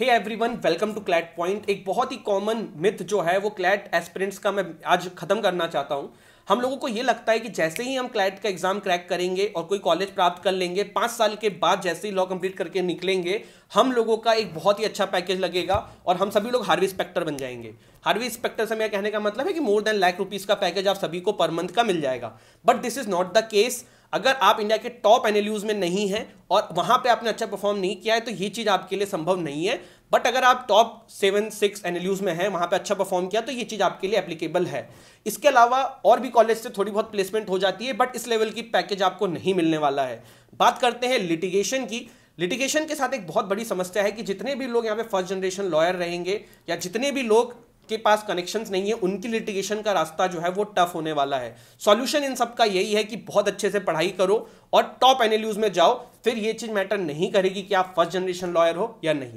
hey everyone welcome to CLAT point एक बहुत ही common myth जो है वो क्लैट एस्पिरेंट्स का मैं आज खत्म करना चाहता हूँ हम लोगों को ये लगता है कि जैसे ही हम क्लैट का एग्जाम क्रैक करेंगे और कोई कॉलेज प्राप्त कर लेंगे पाँच साल के बाद जैसे ही लॉ कंप्लीट करके निकलेंगे हम लोगों का एक बहुत ही अच्छा पैकेज लगेगा और हम सभी लोग हार्वी स्पेक्टर बन जाएंगे हार्वी स्पेक्टर से मेरा कहने का मतलब है कि मोर देन लाख रुपीज़ का पैकेज आप सभी को पर मंथ का मिल जाएगा but this is not the case अगर आप इंडिया के टॉप एनएलयूज में नहीं हैं और वहां पे आपने अच्छा परफॉर्म नहीं किया है तो ये चीज आपके लिए संभव नहीं है बट अगर आप टॉप सेवन सिक्स एनएलयूज में हैं वहां पे अच्छा परफॉर्म किया तो ये चीज आपके लिए एप्लीकेबल है इसके अलावा और भी कॉलेज से थोड़ी बहुत प्लेसमेंट हो जाती है बट इस लेवल की पैकेज आपको नहीं मिलने वाला है बात करते हैं लिटिगेशन की लिटिगेशन के साथ एक बहुत बड़ी समस्या है कि जितने भी लोग यहाँ पे फर्स्ट जनरेशन लॉयर रहेंगे या जितने भी लोग के पास कनेक्शंस नहीं है उनकी लिटिगेशन का रास्ता जो है वो टफ होने वाला है सॉल्यूशन इन सब का यही है कि बहुत अच्छे से पढ़ाई करो और टॉप एनएलयूज में जाओ फिर ये चीज़ मैटर नहीं करेगी कि आप फर्स्ट जनरेशन लॉयर हो या नहीं